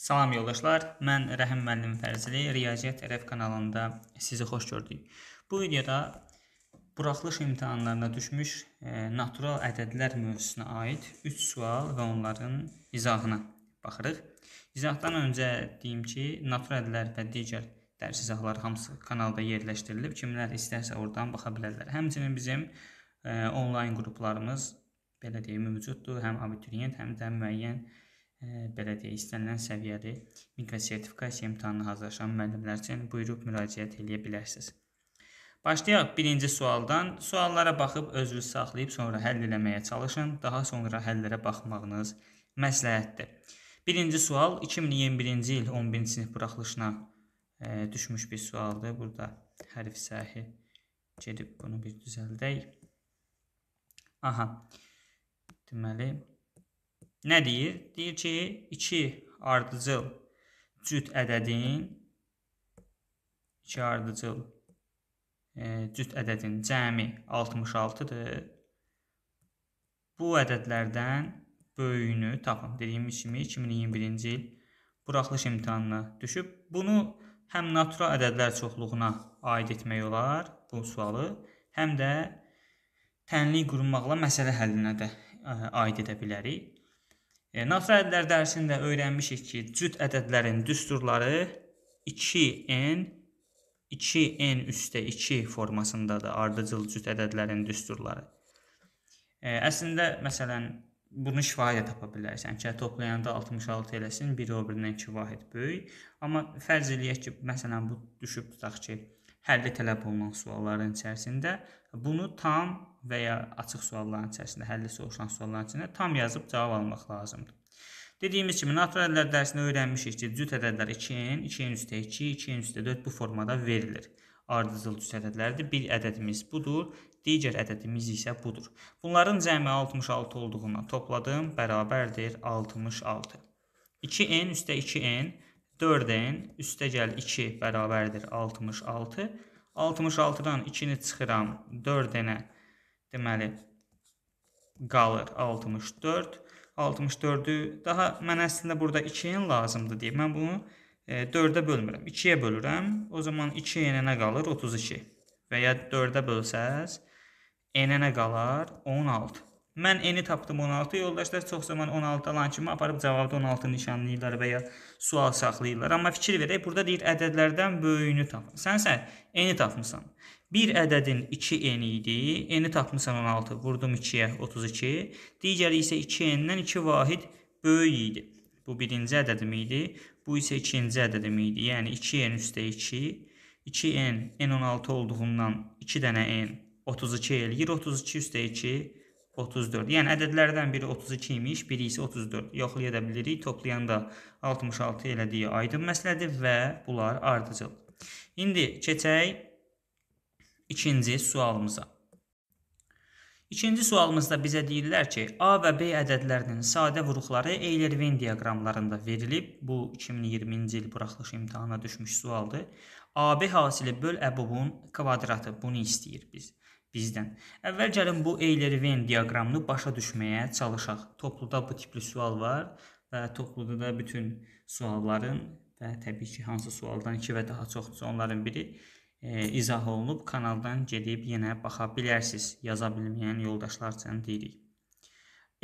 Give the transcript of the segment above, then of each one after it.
Salam yoldaşlar, mən Rəhim müəllim Fərzili Riyaziyyat RF kanalında sizi xoş gördük. Bu videoda buraxılış imtahanlarına düşmüş e, natural ədədlər mövzusuna aid 3 sual və onların izahına baxırıq. İzahdan öncə deyim ki, natural ədədlər və digər dərs izahları hamısı kanalda yerləşdirilib. Kimlər istərsə oradan baxa bilərlər. Həmçinin bizim e, onlayn qruplarımız belə deyim mövcuddur. Həm abituriyent, həm də müəyyən e, belə deyək, istənilən səviyyəli mikrosertifikasiya imtahanına hazırlaşan müəllimlər üçün buyurub müraciət edə bilərsiniz. Başlayaq birinci sualdan. Suallara baxıb özünüz saxlayıb sonra həll eləməyə çalışın. Daha sonra həllərə baxmağınız məsləhətdir. Birinci sual 2021-ci il 11-ci sinif buraxılışına e, düşmüş bir sualdır. Burada hərf səhi gedib bunu bir düzəldək. Aha. Deməli, Nə deyir? Deyir ki, 2 ardıcıl cüt ədədin 2 ardıcıl e, cüt ədədin cəmi 66-dır. Bu ədədlərdən böyüyünü tapın. Dediyimiz kimi 2021-ci il buraxılış imtahanına düşüb. Bunu həm natura ədədlər çoxluğuna aid etmək olar bu sualı, həm də tənlik qurmaqla məsələ həllinə də e, aid edə bilərik. E, Nağdsız ədədlər dərsində öyrənmişik ki, cüt ədədlərin düsturları 2n 2n üstə 2 formasındadır ardıcıl cüt ədədlərin düsturları. E, əslində məsələn bunu şifahi də tapa bilərsən. Ki, toplayanda 66 eləsin, biri o birindən 2 vahid böyük. Amma fərz eləyək ki, məsələn bu düşüb tutaq ki, həlli tələb olunan sualların içərisində bunu tam və ya açıq sualların içərisində, həlli soruşulan sualların içində tam yazıb cavab almaq lazımdır. Dediyimiz kimi, natural ədədlər dərsində öyrənmişik ki, cüt ədədlər 2-nin, 2-nin üstə 2, 2-nin üstə 4 bu formada verilir. Ardıcıl cüt ədədlərdir. Bir ədədimiz budur, digər ədədimiz isə budur. Bunların cəmi 66 olduğundan topladım, bərabərdir 66. 2n üstə 2n, 4n üstə gəl 2 bərabərdir 66. 66-dan 2-ni çıxıram 4-nə deməli qalır 64. 64-ü daha mən əslində burada 2-nin lazımdır deyə mən bunu 4-ə e, bölmürəm. 2-yə bölürəm. O zaman 2 n-ə qalır 32. Və ya 4-ə bölsəz n-ə qalar 16. Mən n-i tapdım 16. Yoldaşlar çox zaman 16 alan kimi aparıb cavabda 16 nişanlayırlar və ya sual saxlayırlar. Amma fikir verək, burada deyir ədədlərdən böyüyünü tap. Sənsə n-i tapmısan. Bir ədədin 2 n idi. n-i tapmışam 16, vurdum 2-yə 32. Digəri isə 2 n-dən 2 vahid böyük idi. Bu birinci ədədim idi. Bu isə ikinci ədədim idi. Yəni 2 n üstə 2. 2 n n16 olduğundan 2 dənə n 32 eləyir. 32 üstə 2 34. Yəni ədədlərdən biri 32 imiş, biri isə 34. Yoxlaya da bilirik. Toplayanda 66 elədiyi aydın məsələdir və bunlar ardıcıl. İndi keçək ikinci sualımıza. İkinci sualımızda bizə deyirlər ki, A və B ədədlərinin sadə vuruqları Eyler-Vein diaqramlarında verilib. Bu 2020-ci il buraxılış imtahana düşmüş sualdır. AB hasili böl əbubun kvadratı bunu istəyir biz bizdən. Əvvəl gəlin bu Eyler-Vein diaqramını başa düşməyə çalışaq. Topluda bu tipli sual var və topluda da bütün sualların və təbii ki, hansı sualdan 2 və daha çoxdursa onların biri e, izah olunub, kanaldan gedib yenə baxa bilərsiniz. Yaza bilməyən yoldaşlar üçün deyirik.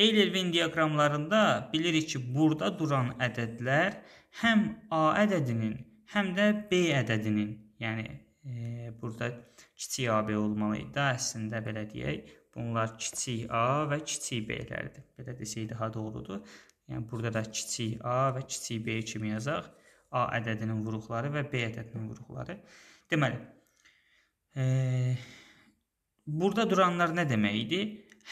Eyler-Venn diaqramlarında bilirik ki, burada duran ədədlər həm A ədədinin, həm də B ədədinin, yəni e, burada kiçik AB olmalı idi. Əslində belə deyək, bunlar kiçik A və kiçik B-lərdir. Belə desək daha doğrudur. Yəni burada da kiçik A və kiçik B kimi yazaq. A ədədinin vuruqları və B ədədinin vuruqları. Deməli, e, burada duranlar nə demək idi?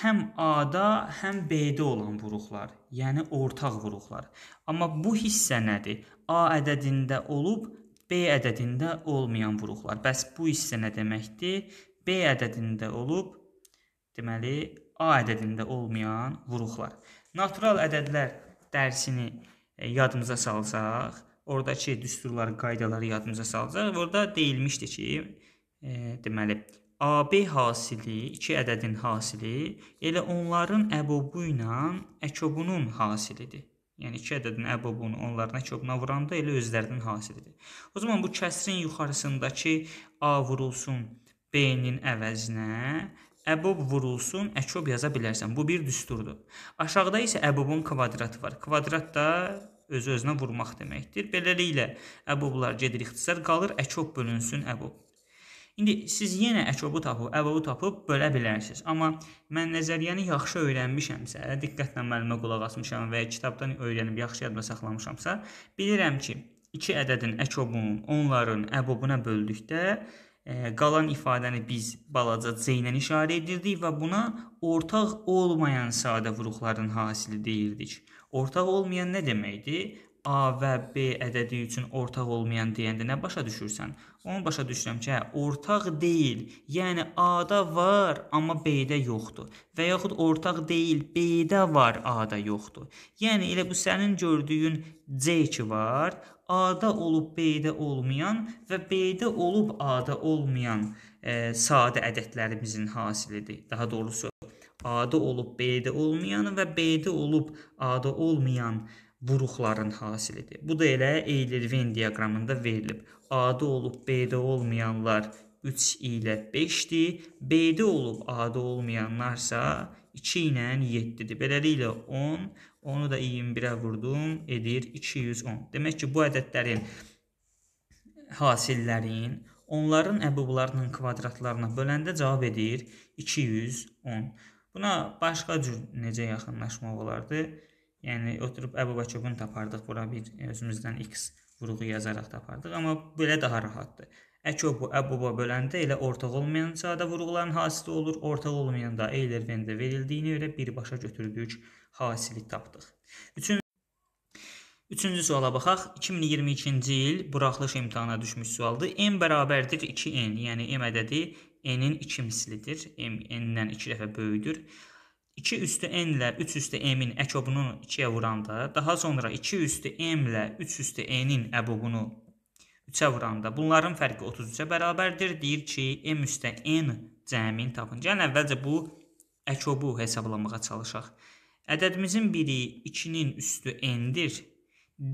Həm A-da, həm B-də olan vuruqlar, yəni ortaq vuruqlar. Amma bu hissə nədir? A ədədində olub B ədədində olmayan vuruqlar. Bəs bu hissə nə deməkdir? B ədədində olub, deməli, A ədədində olmayan vuruqlar. Natural ədədlər dərsini e, yadımıza salsaq, Oradakı düsturların qaydaları yadımıza salacaq. Burada deyilmişdi ki, e, deməli, AB hasili, iki ədədin hasili elə onların əbobu ilə əkobunun hasilidir. Yəni iki ədədin əbobunu onların əkobuna vuranda elə özlərinin hasilidir. O zaman bu kəsrin yuxarısındakı A vurulsun B-nin əvəzinə, əbob vurulsun, əkob yaza bilərsən. Bu bir düsturdur. Aşağıda isə əbobun kvadratı var. Kvadrat da öz-özünə vurmaq deməkdir. Beləliklə, əboblar gedir ixtisar qalır, əkob bölünsün əbob. İndi siz yenə əkobu tapıb, əbobu tapıb bölə bilərsiniz. Amma mən nəzəriyyəni yaxşı öyrənmişəmsə, diqqətlə müəllimə qulaq asmışam və ya kitabdan öyrənib yaxşı yadda saxlamışamsa, bilirəm ki, iki ədədin əkobunun onların əbobuna böldükdə qalan ifadəni biz balaca c ilə işarə edirdik və buna ortaq olmayan sadə vuruqların hasili deyirdik. Ortaq olmayan nə deməkdir? A və B ədədi üçün ortaq olmayan deyəndə nə başa düşürsən? Onu başa düşürəm ki, hə, ortaq deyil. Yəni A-da var, amma B-də yoxdur. Və yaxud ortaq deyil, B-də var, A-da yoxdur. Yəni elə bu sənin gördüyün C2 var, A-da olub B-də olmayan və B-də olub A-da olmayan e, sadə ədədlərimizin hasilidir. Daha doğrusu A-da olub B-də olmayan və B-də olub A-da olmayan e, buruqların hasilidir. Bu da elə Eyler-Ven diaqramında verilib. A-da olub B-də olmayanlar 3 ilə 5-dir. B-də olub A-da olmayanlarsa 2 ilə 7-dir. Beləliklə 10, onu da 21-ə vurdum, edir 210. Demək ki, bu ədədlərin hasillərin onların əbublarının kvadratlarına böləndə cavab edir 210. Buna başqa cür necə yaxınlaşmaq olardı? Yəni oturub Əbu Bəkubun tapardıq. Bura bir e, özümüzdən x vuruğu yazaraq tapardıq. Amma belə daha rahatdır. Əkobu, Əbuba böləndə elə ortaq olmayan çağda vuruqların hasili olur. Ortaq olmayanda Eylervində verildiyinə görə birbaşa götürdük, hasili tapdıq. Üçün Üçüncü suala baxaq. 2022-ci il buraxılış imtahana düşmüş sualdır. M bərabərdir 2n, yəni m ədədi n-in 2 mislidir. M n-dən 2 dəfə böyükdür. 2 üstü n ilə 3 üstü m-in əkobunu 2-yə vuranda, daha sonra 2 üstü m ilə 3 üstü n-in əbobunu 3-ə vuranda, bunların fərqi 33-ə bərabərdir. Deyir ki, m üstü n cəmin tapın. Gəlin yəni, əvvəlcə bu əkobu hesablamağa çalışaq. Ədədimizin biri 2-nin üstü n-dir,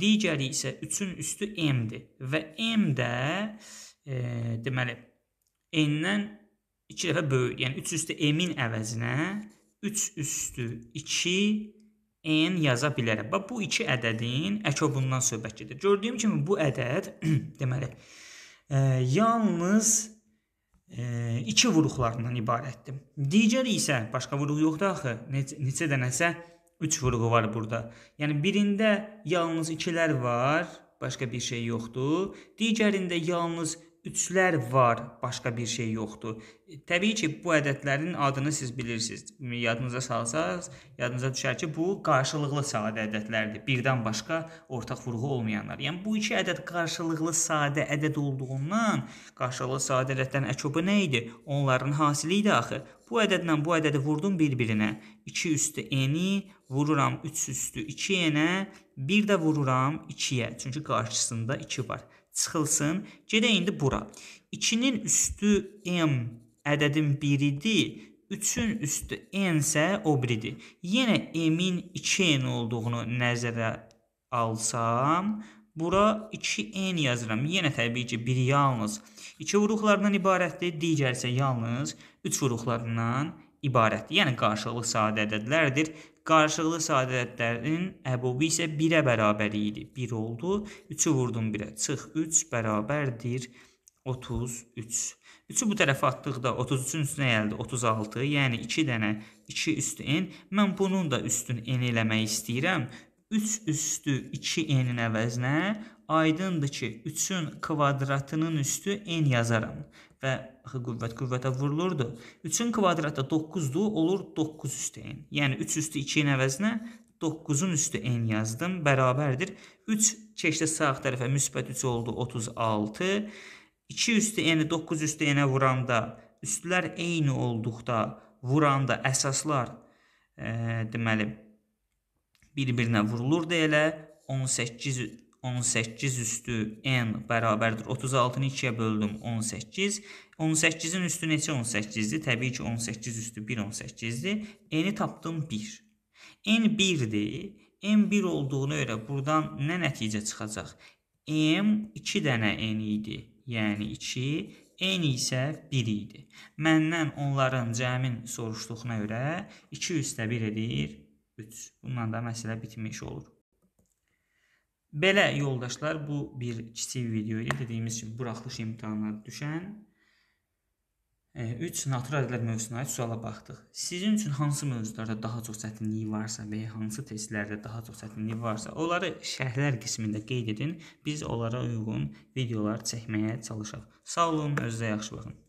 digəri isə 3-ün üstü m-dir və m də e, deməli n-dən 2 dəfə böyük, yəni 3 üstü m-in əvəzinə 3 üstü 2 n yaza bilərəm. Bax, bu iki ədədin əkobundan söhbət gedir. Gördüyüm kimi bu ədəd, deməli, e, yalnız e, iki vuruqlarından ibarətdir. Digəri isə, başqa vuruq yoxdur axı, neçə, neçə dənəsə 3 vuruğu var burada. Yəni, birində yalnız ikilər var, başqa bir şey yoxdur. Digərində yalnız 3 üçlər var, başqa bir şey yoxdur. Təbii ki, bu ədədlərin adını siz bilirsiniz. Yadınıza salsanız, yadınıza düşər ki, bu qarşılıqlı sadə ədədlərdir. Birdən başqa ortaq vurğu olmayanlar. Yəni bu iki ədəd qarşılıqlı sadə ədəd olduğundan qarşılıqlı sadə ədəddən əkobu nə idi? Onların hasili idi axı. Bu ədədlə bu ədədi vurdum bir-birinə. 2 üstü n-i vururam 3 üstü 2 n-ə, bir də vururam 2-yə. Çünki qarşısında 2 var çıxılsın. Gedək indi bura. 2-nin üstü m ədədin biridir. 3-ün üstü n isə o biridir. Yenə m-in 2n olduğunu nəzərə alsam, bura 2n yazıram. Yenə təbii ki, biri yalnız 2 vuruqlarından ibarətdir, digər isə yalnız 3 vuruqlarından ibarətdir. Yəni qarşılıqlı sadə ədədlərdir. Qarışıqlı sadədlərin əbobu isə 1-ə bərabər idi. 1 oldu. 3-ü vurdum 1-ə. Çıx 3 bərabərdir 33. 3-ü bu tərəfə atdıqda 33-ün üstünə gəldi 36. Yəni 2 dənə 2 üstü n. Mən bunun da üstün n eləmək istəyirəm. 3 üstü 2 n-in əvəzinə aydındır ki, 3-ün kvadratının üstü n yazaram və axı qüvvət qüvvətə vurulurdu. 3-ün kvadratı 9-dur, olur 9 yəni üstü n. Yəni 3 üstü 2-nin əvəzinə 9-un üstü n yazdım, bərabərdir. 3 keçdi sağ tərəfə müsbət 3 oldu 36. 2 üstü n 9 üstü n-ə vuranda, üstlər eyni olduqda vuranda əsaslar e, deməli bir-birinə vurulurdu elə 18 18 üstü n bərabərdir. 36-nı 2-yə böldüm 18. 18-in üstü neçə 18-dir? Təbii ki 18 üstü 1 18-dir. N-i tapdım 1. N 1-dir. N 1 olduğuna görə buradan nə nəticə çıxacaq? M 2 dənə N idi. Yəni 2, N isə 1 idi. Məndən onların cəmin soruşduquna görə 2 üstə 1 edir 3. Bununla da məsələ bitmiş olur. Belə yoldaşlar bu bir kiçik video idi. Dediyimiz kimi buraxılış imtahanına düşən 3 e, natural ədədlər mövzusuna aid suala baxdıq. Sizin üçün hansı mövzularda daha çox çətinlik varsa və ya hansı testlərdə daha çox çətinlik varsa, onları şərhlər qismində qeyd edin. Biz onlara uyğun videolar çəkməyə çalışaq. Sağ olun, özünüzə yaxşı baxın.